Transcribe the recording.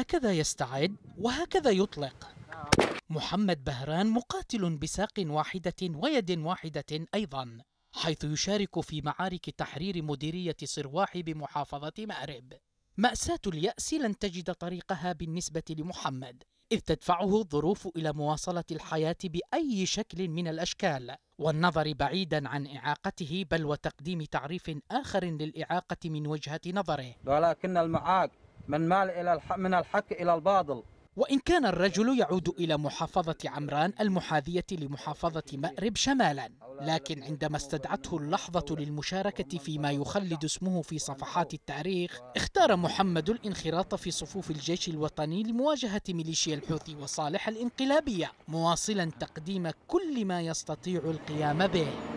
هكذا يستعد وهكذا يطلق محمد بهران مقاتل بساق واحدة ويد واحدة أيضا حيث يشارك في معارك تحرير مديرية صرواح بمحافظة مأرب مأساة اليأس لن تجد طريقها بالنسبة لمحمد إذ تدفعه الظروف إلى مواصلة الحياة بأي شكل من الأشكال والنظر بعيدا عن إعاقته بل وتقديم تعريف آخر للإعاقة من وجهة نظره ولكن المعاق من مال إلى من الحق إلى الباطل وإن كان الرجل يعود إلى محافظة عمران المحاذية لمحافظة مأرب شمالا لكن عندما استدعته اللحظة للمشاركة فيما يخلد اسمه في صفحات التاريخ اختار محمد الانخراط في صفوف الجيش الوطني لمواجهة ميليشيا الحوثي وصالح الانقلابية مواصلا تقديم كل ما يستطيع القيام به